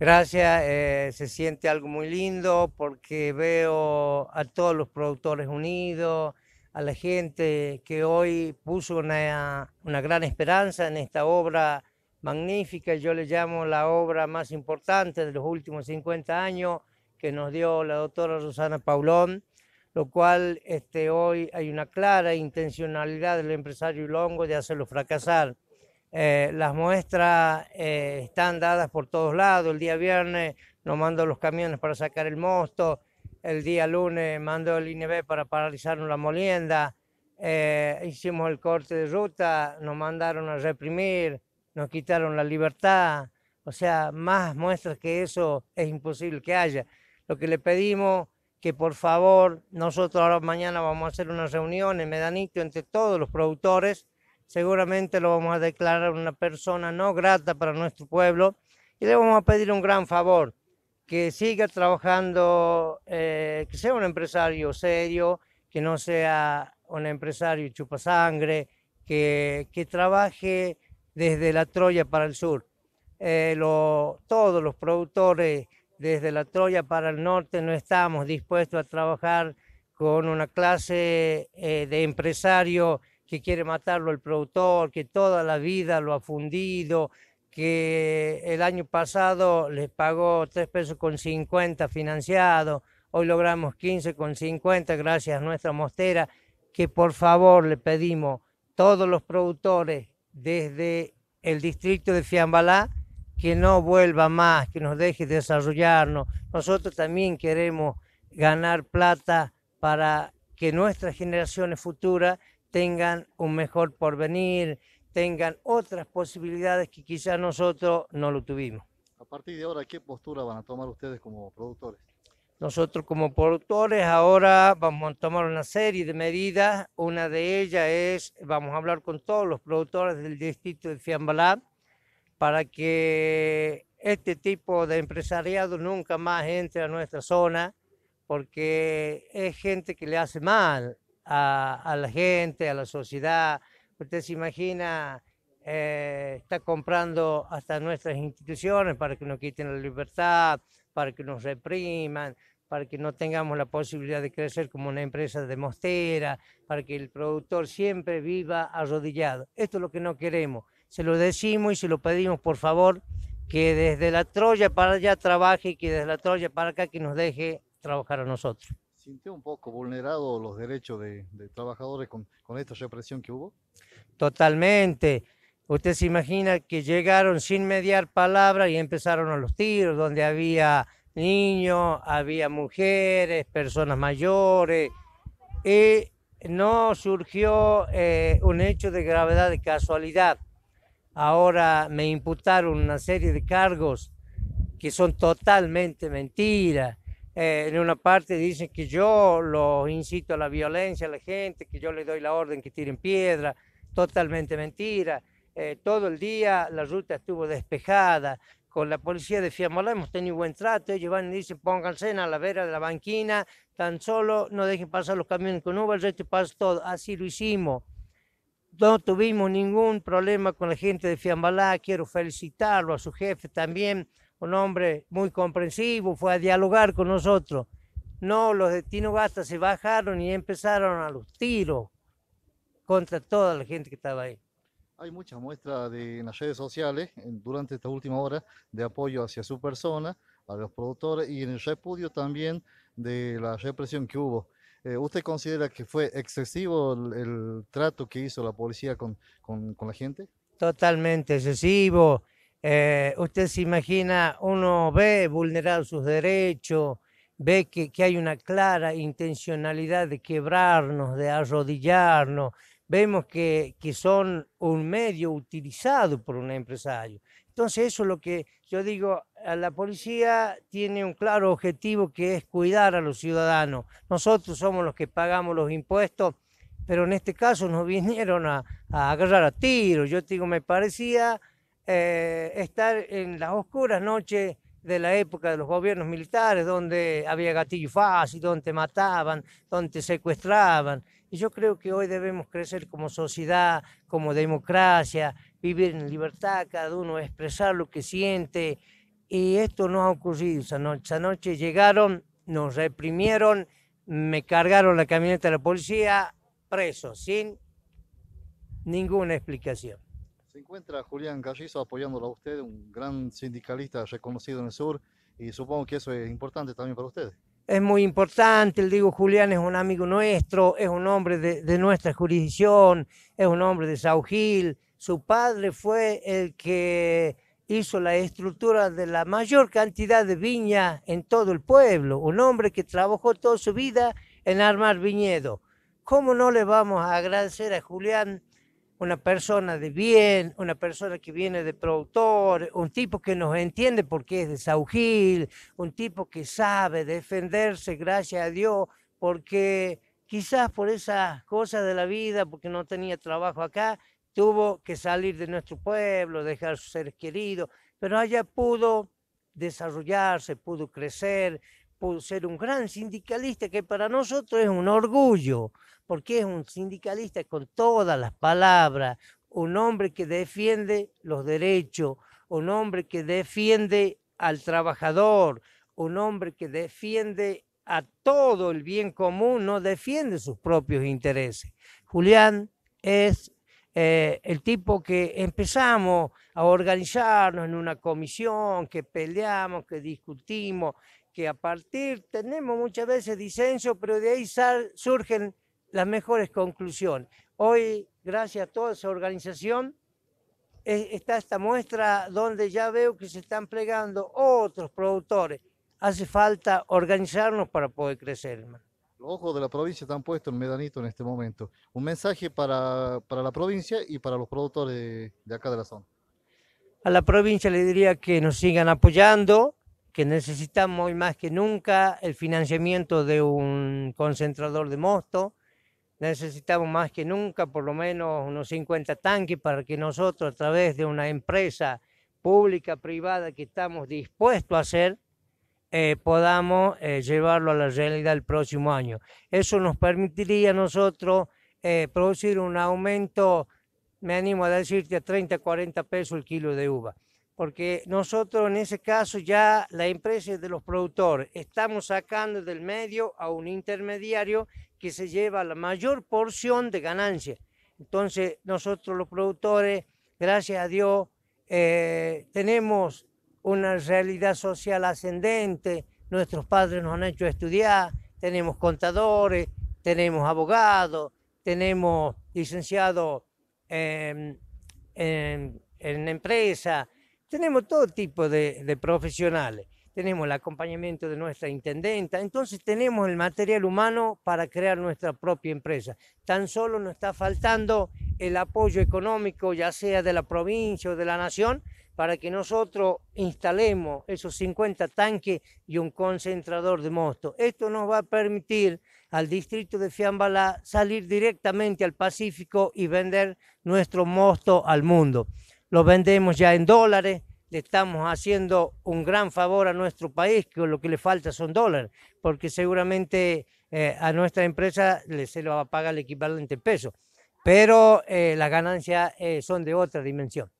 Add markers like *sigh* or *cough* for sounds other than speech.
Gracias, eh, se siente algo muy lindo porque veo a todos los productores unidos, a la gente que hoy puso una, gran esperanza en esta obra magnífica, yo le llamo la obra más importante de los últimos 50 años que nos dio la doctora Rosana Paulón, lo cual este, hoy hay una clara intencionalidad del empresario Longo de hacerlo fracasar. Eh, las muestras eh, están dadas por todos lados. El día viernes nos mandó los camiones para sacar el mosto. El día lunes mandó el inb para paralizar la molienda. Eh, hicimos el corte de ruta, nos mandaron a reprimir, nos quitaron la libertad. O sea, más muestras que eso es imposible que haya. Lo que le pedimos que por favor, nosotros ahora mañana vamos a hacer una reunión en Medanito entre todos los productores seguramente lo vamos a declarar una persona no grata para nuestro pueblo y le vamos a pedir un gran favor, que siga trabajando, eh, que sea un empresario serio, que no sea un empresario chupasangre, que, que trabaje desde la Troya para el sur. Eh, todos los productores desde la Troya para el norte no estamos dispuestos a trabajar con una clase eh, de empresario que quiere matarlo el productor, que toda la vida lo ha fundido, que el año pasado les pagó 3 pesos con 50 financiado, hoy logramos 15 con 50 gracias a nuestra mostera, que por favor le pedimos todos los productores desde el distrito de Fiambalá que no vuelva más, que nos deje desarrollarnos. Nosotros también queremos ganar plata para que nuestras generaciones futuras tengan un mejor porvenir, tengan otras posibilidades que quizá nosotros no lo tuvimos. A partir de ahora, ¿qué postura van a tomar ustedes como productores? Nosotros como productores ahora vamos a tomar una serie de medidas. Una de ellas es, vamos a hablar con todos los productores del distrito de Fiambalá para que este tipo de empresariado nunca más entre a nuestra zona porque es gente que le hace mal a, la gente, a la sociedad. Usted se imagina, eh, está comprando hasta nuestras instituciones para que nos quiten la libertad, para que nos repriman, para que no tengamos la posibilidad de crecer como una empresa de mostera, para que el productor siempre viva arrodillado. Esto es lo que no queremos. Se lo decimos y se lo pedimos, por favor, que desde la Troya para allá trabaje y que desde la Troya para acá que nos deje trabajar a nosotros sintió un poco vulnerado los derechos de, trabajadores con, esta represión que hubo? Totalmente. Usted se imagina que llegaron sin mediar palabra y empezaron a los tiros, donde había niños, había mujeres, personas mayores, y no surgió eh, un hecho de gravedad de casualidad. Ahora me imputaron una serie de cargos que son totalmente mentiras eh, en una parte dicen que yo lo incito a la violencia a la gente, que yo le doy la orden que tiren piedra, totalmente mentira. Eh, todo el día la ruta estuvo despejada. Con la policía de Fiambalá hemos tenido buen trato. Ellos van y dicen, pónganse en la vera de la banquina, tan solo no dejen pasar los camiones con Uber, el resto paso todo. Así lo hicimos. No tuvimos ningún problema con la gente de Fiambalá. Quiero felicitarlo a su jefe también, un hombre muy comprensivo, fue a dialogar con nosotros. No, los de Tino se bajaron y empezaron a los tiros contra toda la gente que estaba ahí. Hay muchas muestras de, en las redes sociales durante esta última hora de apoyo hacia su persona, a los productores y en el repudio también de la represión que hubo. Eh, ¿Usted considera que fue excesivo el, trato que hizo la policía con la gente? Totalmente excesivo eh, usted se imagina, uno ve vulnerar sus derechos, ve que, hay una clara intencionalidad de quebrarnos, de arrodillarnos. Vemos que, son un medio utilizado por un empresario. Entonces eso es lo que yo digo, la policía tiene un claro objetivo que es cuidar a los ciudadanos. Nosotros somos los que pagamos los impuestos, pero en este caso nos *laughs* vinieron a, a agarrar a tiro. Yo digo, me parecía eh, estar en las oscuras noches de la época de los gobiernos militares, donde había gatillo fácil, donde mataban, donde secuestraban. Y yo creo que hoy debemos crecer como sociedad, como democracia, vivir en libertad, cada uno expresar lo que siente. Y esto no ha ocurrido esa noche. Esa noche llegaron, nos reprimieron, me cargaron la camioneta de la policía, preso, sin ninguna explicación encuentra Julián Gallizo apoyándolo a usted, un gran sindicalista reconocido en el sur, y supongo que eso es importante también para ustedes. Es muy importante, le digo, Julián es un amigo nuestro, es un hombre de, nuestra jurisdicción, es un hombre de Gil, Su padre fue el que hizo la estructura de la mayor cantidad de viña en todo el pueblo, un hombre que trabajó toda su vida en armar viñedo. ¿Cómo no le vamos a agradecer a Julián una persona de bien, una persona que viene de productor, un tipo que nos entiende porque es de Saugil, un tipo que sabe defenderse, gracias a Dios, porque quizás por esas cosas de la vida, porque no tenía trabajo acá, tuvo que salir de nuestro pueblo, dejar a sus seres queridos, pero allá pudo desarrollarse, pudo crecer, ser un gran sindicalista que para nosotros es un orgullo, porque es un sindicalista con todas las palabras, un hombre que defiende los derechos, un hombre que defiende al trabajador, un hombre que defiende a todo el bien común, no defiende sus propios intereses. Julián es eh, el tipo que empezamos a organizarnos en una comisión, que peleamos, que discutimos, a partir, tenemos muchas veces disenso, pero de ahí sal, surgen las mejores conclusiones. Hoy, gracias a toda esa organización, eh, está esta muestra donde ya veo que se están plegando otros productores. Hace falta organizarnos para poder crecer. Los ojos de la provincia están puestos en Medanito en este momento. Un mensaje para, para la provincia y para los productores de, de acá de la zona. A la provincia le diría que nos sigan apoyando, necesitamos hoy más que nunca el financiamiento de un concentrador de mosto, necesitamos más que nunca por lo menos unos 50 tanques para que nosotros a través de una empresa pública, privada que estamos dispuestos a hacer, eh, podamos eh, llevarlo a la realidad el próximo año. Eso nos permitiría a nosotros eh, producir un aumento, me animo a decirte, a 30, 40 pesos el kilo de uva porque nosotros en ese caso ya la empresa de los productores estamos sacando del medio a un intermediario que se lleva la mayor porción de ganancias. Entonces nosotros los productores, gracias a Dios, eh, tenemos una realidad social ascendente, nuestros padres nos han hecho estudiar, tenemos contadores, tenemos abogados, tenemos licenciados en, em, em, en empresa, tenemos todo tipo de, profesionales tenemos el acompañamiento de nuestra intendenta, entonces tenemos el material humano para crear nuestra propia empresa. Tan solo nos está faltando el apoyo económico, ya sea de la provincia o de la nación, para que nosotros instalemos esos 50 tanques y un concentrador de mosto. Esto nos va a permitir al distrito de Fiambalá salir directamente al Pacífico y vender nuestro mosto al mundo los vendemos ya en dólares, le estamos haciendo un gran favor a nuestro país, que lo que le falta son dólares, porque seguramente eh, a nuestra empresa le, se lo va a pagar el equivalente en pesos, pero eh, las ganancias eh, son de otra dimensión.